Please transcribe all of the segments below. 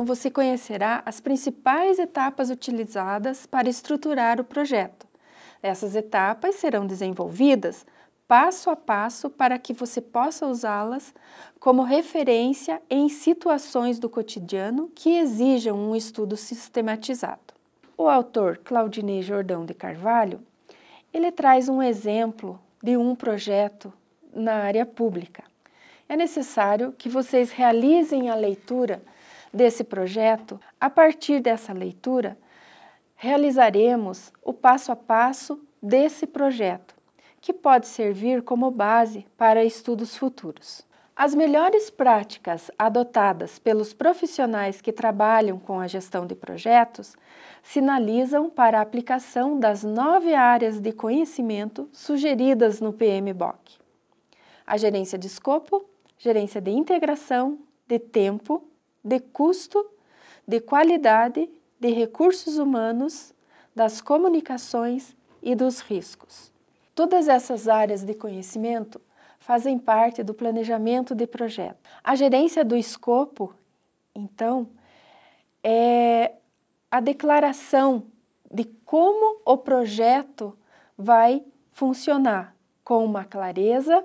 então você conhecerá as principais etapas utilizadas para estruturar o projeto. Essas etapas serão desenvolvidas passo a passo para que você possa usá-las como referência em situações do cotidiano que exijam um estudo sistematizado. O autor Claudinei Jordão de Carvalho, ele traz um exemplo de um projeto na área pública. É necessário que vocês realizem a leitura desse projeto, a partir dessa leitura, realizaremos o passo a passo desse projeto, que pode servir como base para estudos futuros. As melhores práticas adotadas pelos profissionais que trabalham com a gestão de projetos sinalizam para a aplicação das nove áreas de conhecimento sugeridas no PMBOK: a gerência de escopo, gerência de integração, de tempo, de custo, de qualidade, de recursos humanos, das comunicações e dos riscos. Todas essas áreas de conhecimento fazem parte do planejamento de projeto. A gerência do escopo, então, é a declaração de como o projeto vai funcionar, com uma clareza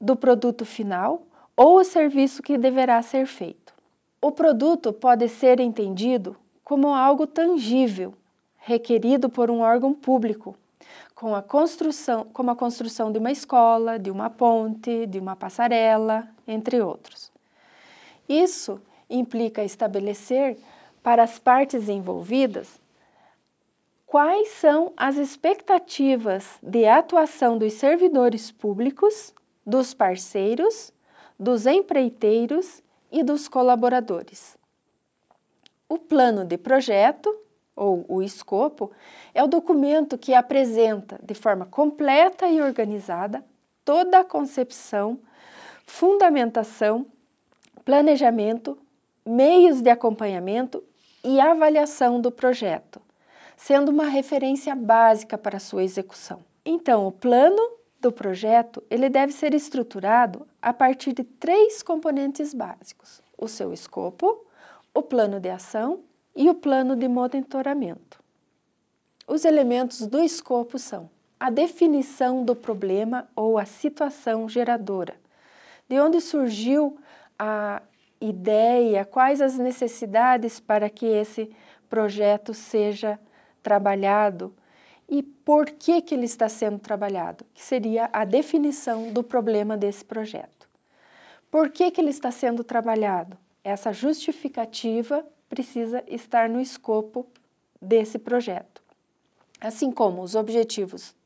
do produto final, ou o serviço que deverá ser feito. O produto pode ser entendido como algo tangível, requerido por um órgão público, com a construção, como a construção de uma escola, de uma ponte, de uma passarela, entre outros. Isso implica estabelecer para as partes envolvidas quais são as expectativas de atuação dos servidores públicos, dos parceiros dos empreiteiros e dos colaboradores. O plano de projeto, ou o escopo, é o documento que apresenta de forma completa e organizada toda a concepção, fundamentação, planejamento, meios de acompanhamento e avaliação do projeto, sendo uma referência básica para sua execução. Então, o plano do projeto, ele deve ser estruturado a partir de três componentes básicos: o seu escopo, o plano de ação e o plano de monitoramento. Os elementos do escopo são a definição do problema ou a situação geradora, de onde surgiu a ideia, quais as necessidades para que esse projeto seja trabalhado e por que, que ele está sendo trabalhado, que seria a definição do problema desse projeto. Por que, que ele está sendo trabalhado? Essa justificativa precisa estar no escopo desse projeto, assim como os objetivos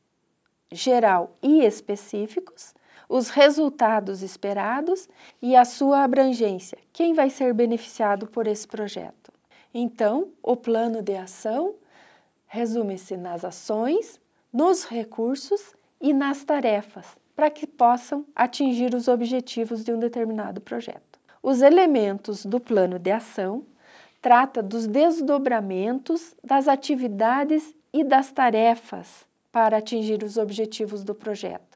geral e específicos, os resultados esperados e a sua abrangência. Quem vai ser beneficiado por esse projeto? Então, o plano de ação resume-se nas ações, nos recursos e nas tarefas para que possam atingir os objetivos de um determinado projeto. Os elementos do plano de ação trata dos desdobramentos das atividades e das tarefas para atingir os objetivos do projeto.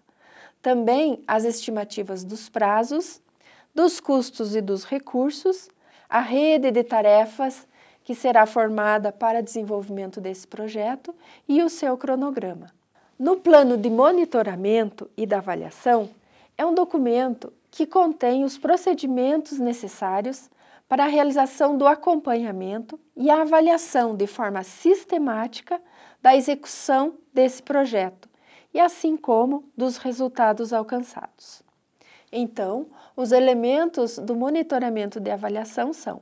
Também as estimativas dos prazos, dos custos e dos recursos, a rede de tarefas que será formada para desenvolvimento desse projeto e o seu cronograma. No plano de monitoramento e da avaliação, é um documento que contém os procedimentos necessários para a realização do acompanhamento e a avaliação de forma sistemática da execução desse projeto e assim como dos resultados alcançados. Então, os elementos do monitoramento de avaliação são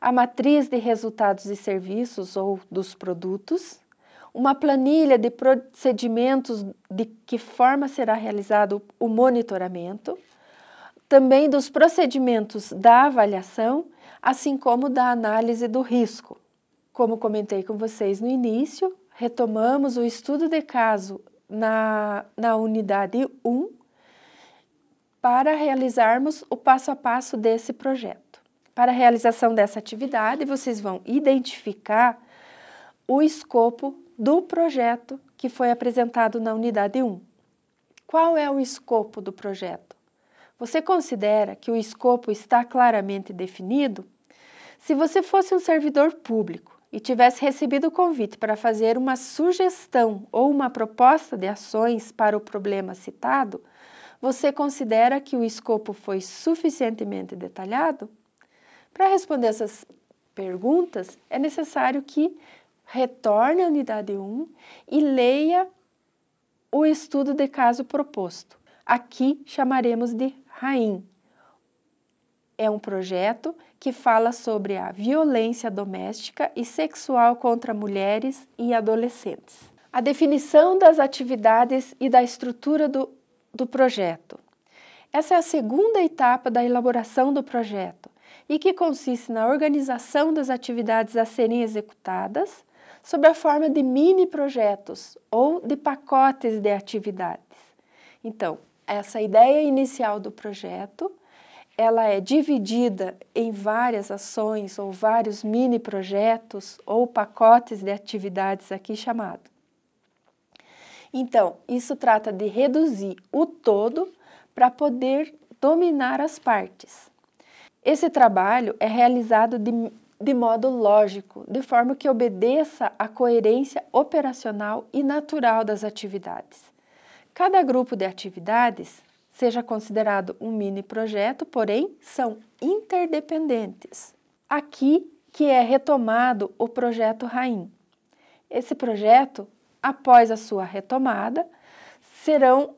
a matriz de resultados e serviços ou dos produtos, uma planilha de procedimentos de que forma será realizado o monitoramento, também dos procedimentos da avaliação, assim como da análise do risco. Como comentei com vocês no início, retomamos o estudo de caso na, na unidade 1 para realizarmos o passo a passo desse projeto. Para a realização dessa atividade, vocês vão identificar o escopo do projeto que foi apresentado na unidade 1. Qual é o escopo do projeto? Você considera que o escopo está claramente definido? Se você fosse um servidor público e tivesse recebido o convite para fazer uma sugestão ou uma proposta de ações para o problema citado, você considera que o escopo foi suficientemente detalhado? Para responder essas perguntas, é necessário que retorne à unidade 1 e leia o estudo de caso proposto. Aqui chamaremos de RAIM. É um projeto que fala sobre a violência doméstica e sexual contra mulheres e adolescentes. A definição das atividades e da estrutura do, do projeto. Essa é a segunda etapa da elaboração do projeto e que consiste na organização das atividades a serem executadas sob a forma de mini projetos ou de pacotes de atividades. Então, essa ideia inicial do projeto, ela é dividida em várias ações ou vários mini projetos ou pacotes de atividades aqui chamado. Então, isso trata de reduzir o todo para poder dominar as partes. Esse trabalho é realizado de, de modo lógico, de forma que obedeça à coerência operacional e natural das atividades. Cada grupo de atividades seja considerado um mini projeto, porém são interdependentes. Aqui que é retomado o projeto Rain. Esse projeto, após a sua retomada, serão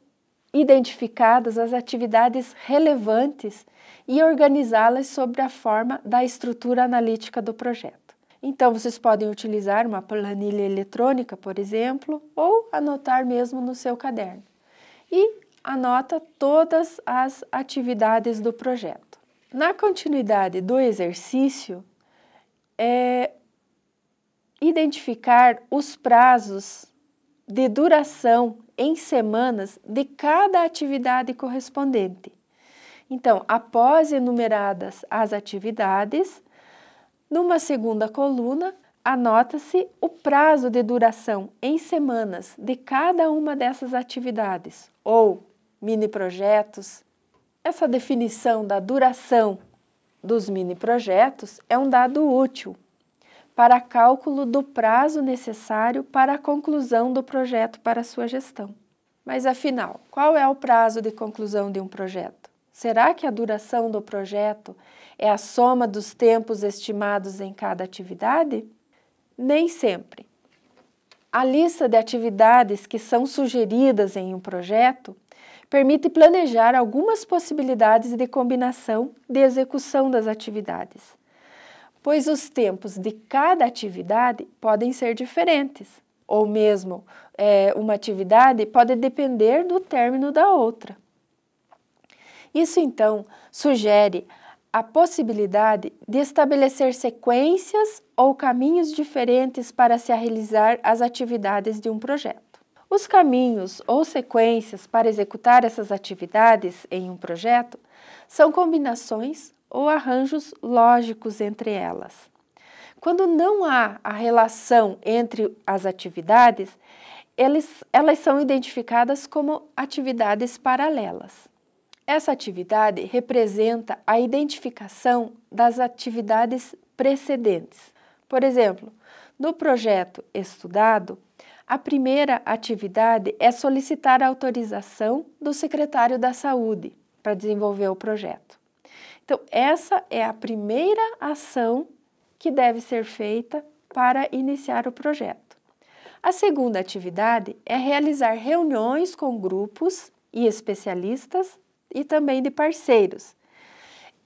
identificadas as atividades relevantes e organizá-las sobre a forma da estrutura analítica do projeto. Então, vocês podem utilizar uma planilha eletrônica, por exemplo, ou anotar mesmo no seu caderno. E anota todas as atividades do projeto. Na continuidade do exercício, é identificar os prazos de duração em semanas de cada atividade correspondente. Então, após enumeradas as atividades, numa segunda coluna, anota-se o prazo de duração em semanas de cada uma dessas atividades, ou mini projetos. Essa definição da duração dos mini projetos é um dado útil para cálculo do prazo necessário para a conclusão do projeto para sua gestão. Mas afinal, qual é o prazo de conclusão de um projeto? Será que a duração do projeto é a soma dos tempos estimados em cada atividade? Nem sempre. A lista de atividades que são sugeridas em um projeto permite planejar algumas possibilidades de combinação de execução das atividades pois os tempos de cada atividade podem ser diferentes, ou mesmo é, uma atividade pode depender do término da outra. Isso então sugere a possibilidade de estabelecer sequências ou caminhos diferentes para se realizar as atividades de um projeto. Os caminhos ou sequências para executar essas atividades em um projeto são combinações ou arranjos lógicos entre elas. Quando não há a relação entre as atividades, eles, elas são identificadas como atividades paralelas. Essa atividade representa a identificação das atividades precedentes. Por exemplo, no projeto estudado, a primeira atividade é solicitar a autorização do secretário da Saúde para desenvolver o projeto. Então, essa é a primeira ação que deve ser feita para iniciar o projeto. A segunda atividade é realizar reuniões com grupos e especialistas e também de parceiros.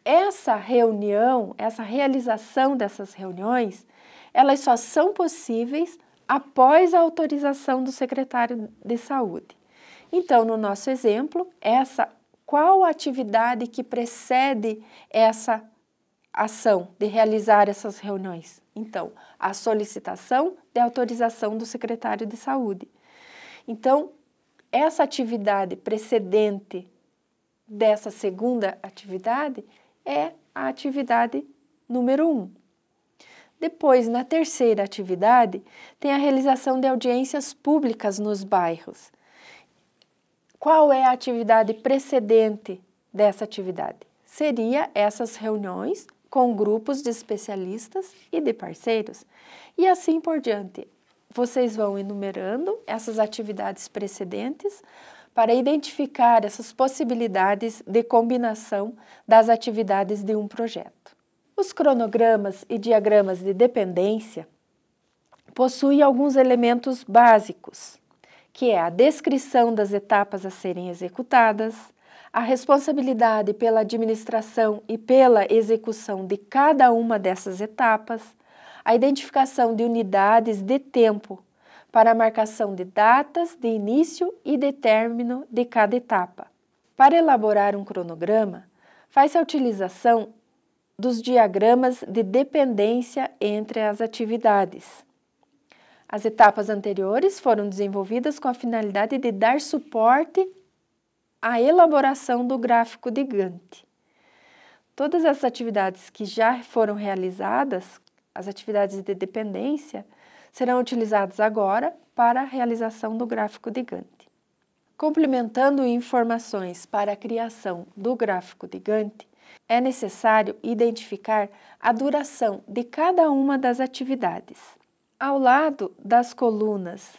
Essa reunião, essa realização dessas reuniões, elas só são possíveis após a autorização do secretário de saúde. Então, no nosso exemplo, essa qual a atividade que precede essa ação de realizar essas reuniões? Então, a solicitação de autorização do secretário de saúde. Então, essa atividade precedente dessa segunda atividade é a atividade número um. Depois, na terceira atividade, tem a realização de audiências públicas nos bairros qual é a atividade precedente dessa atividade? Seria essas reuniões com grupos de especialistas e de parceiros. E assim por diante. Vocês vão enumerando essas atividades precedentes para identificar essas possibilidades de combinação das atividades de um projeto. Os cronogramas e diagramas de dependência possuem alguns elementos básicos que é a descrição das etapas a serem executadas, a responsabilidade pela administração e pela execução de cada uma dessas etapas, a identificação de unidades de tempo para a marcação de datas de início e de término de cada etapa. Para elaborar um cronograma, faz-se a utilização dos diagramas de dependência entre as atividades. As etapas anteriores foram desenvolvidas com a finalidade de dar suporte à elaboração do gráfico de Gantt. Todas as atividades que já foram realizadas, as atividades de dependência, serão utilizadas agora para a realização do gráfico de Gantt. Complementando informações para a criação do gráfico de Gantt, é necessário identificar a duração de cada uma das atividades ao lado das colunas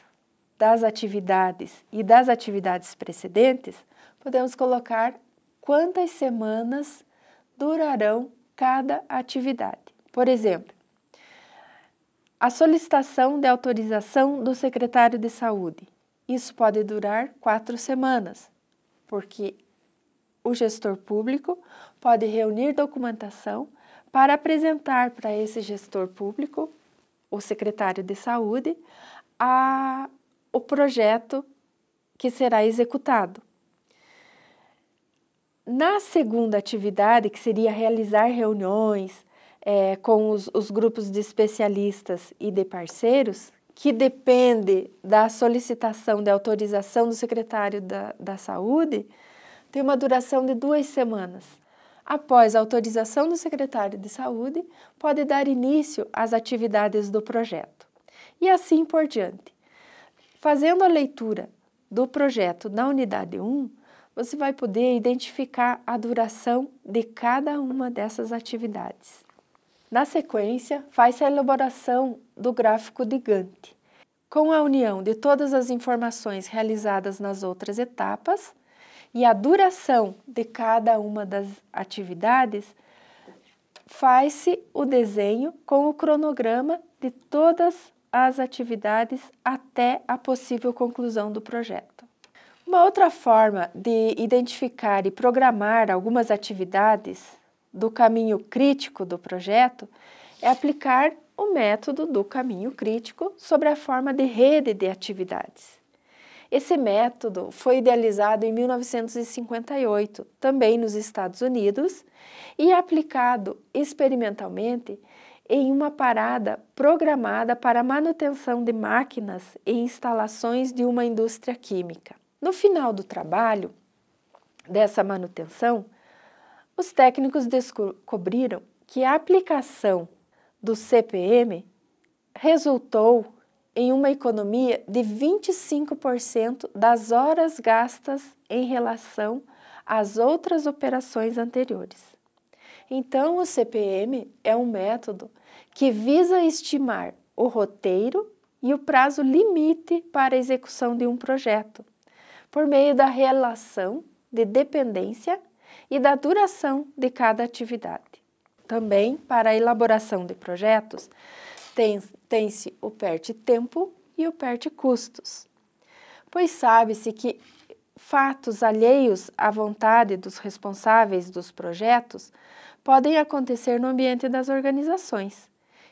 das atividades e das atividades precedentes, podemos colocar quantas semanas durarão cada atividade. Por exemplo, a solicitação de autorização do secretário de saúde. Isso pode durar quatro semanas, porque o gestor público pode reunir documentação para apresentar para esse gestor público o secretário de saúde a, o projeto que será executado. Na segunda atividade, que seria realizar reuniões é, com os, os grupos de especialistas e de parceiros, que depende da solicitação de autorização do secretário da, da Saúde, tem uma duração de duas semanas após autorização do secretário de Saúde, pode dar início às atividades do projeto. E assim por diante. Fazendo a leitura do projeto na unidade 1, você vai poder identificar a duração de cada uma dessas atividades. Na sequência, faz-se a elaboração do gráfico de Gantt. Com a união de todas as informações realizadas nas outras etapas, e a duração de cada uma das atividades, faz-se o desenho com o cronograma de todas as atividades até a possível conclusão do projeto. Uma outra forma de identificar e programar algumas atividades do caminho crítico do projeto é aplicar o método do caminho crítico sobre a forma de rede de atividades. Esse método foi idealizado em 1958, também nos Estados Unidos, e aplicado experimentalmente em uma parada programada para manutenção de máquinas e instalações de uma indústria química. No final do trabalho dessa manutenção, os técnicos descobriram que a aplicação do CPM resultou em uma economia de 25% das horas gastas em relação às outras operações anteriores. Então, o CPM é um método que visa estimar o roteiro e o prazo limite para a execução de um projeto, por meio da relação de dependência e da duração de cada atividade. Também, para a elaboração de projetos, tem tem-se o PERT tempo e o PERT custos. Pois sabe-se que fatos alheios à vontade dos responsáveis dos projetos podem acontecer no ambiente das organizações.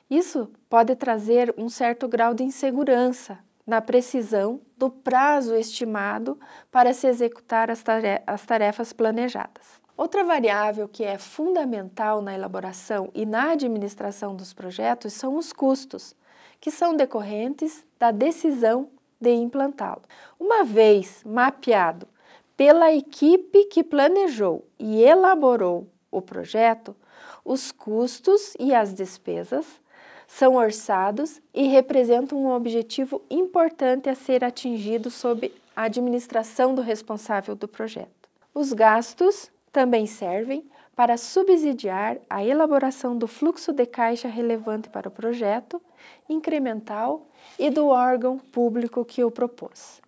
Isso pode trazer um certo grau de insegurança na precisão do prazo estimado para se executar as tarefas planejadas. Outra variável que é fundamental na elaboração e na administração dos projetos são os custos, que são decorrentes da decisão de implantá-lo. Uma vez mapeado pela equipe que planejou e elaborou o projeto, os custos e as despesas são orçados e representam um objetivo importante a ser atingido sob a administração do responsável do projeto. Os gastos também servem para subsidiar a elaboração do fluxo de caixa relevante para o projeto, incremental e do órgão público que o propôs.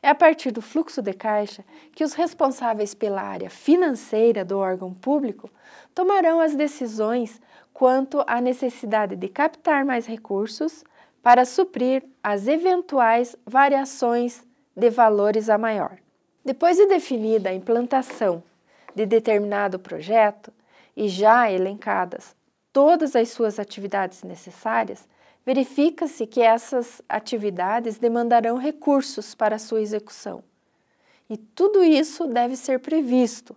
É a partir do fluxo de caixa que os responsáveis pela área financeira do órgão público tomarão as decisões quanto à necessidade de captar mais recursos para suprir as eventuais variações de valores a maior. Depois de definida a implantação de determinado projeto e já elencadas todas as suas atividades necessárias, verifica-se que essas atividades demandarão recursos para sua execução. E tudo isso deve ser previsto,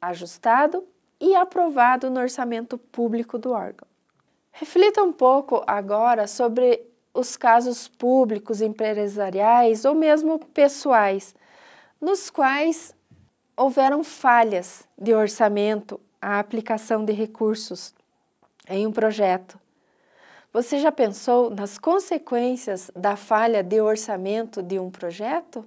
ajustado e aprovado no orçamento público do órgão. Reflita um pouco agora sobre os casos públicos, empresariais ou mesmo pessoais, nos quais houveram falhas de orçamento à aplicação de recursos em um projeto. Você já pensou nas consequências da falha de orçamento de um projeto?